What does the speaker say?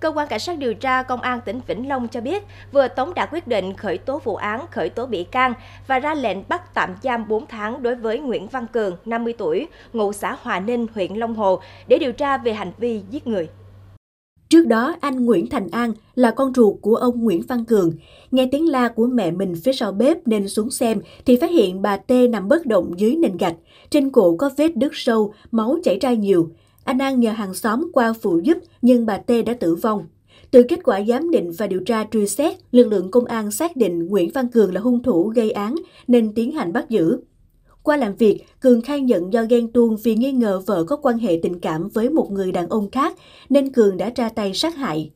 Cơ quan Cảnh sát điều tra Công an tỉnh Vĩnh Long cho biết vừa tống đạt quyết định khởi tố vụ án, khởi tố bị can và ra lệnh bắt tạm giam 4 tháng đối với Nguyễn Văn Cường, 50 tuổi, ngụ xã Hòa Ninh, huyện Long Hồ để điều tra về hành vi giết người. Trước đó, anh Nguyễn Thành An là con ruột của ông Nguyễn Văn Cường. Nghe tiếng la của mẹ mình phía sau bếp nên xuống xem thì phát hiện bà T nằm bất động dưới nền gạch. Trên cổ có vết đứt sâu, máu chảy ra nhiều. Anh An nhờ hàng xóm qua phụ giúp nhưng bà T đã tử vong. Từ kết quả giám định và điều tra truy xét, lực lượng công an xác định Nguyễn Văn Cường là hung thủ gây án nên tiến hành bắt giữ. Qua làm việc, Cường khai nhận do ghen tuông vì nghi ngờ vợ có quan hệ tình cảm với một người đàn ông khác nên Cường đã ra tay sát hại.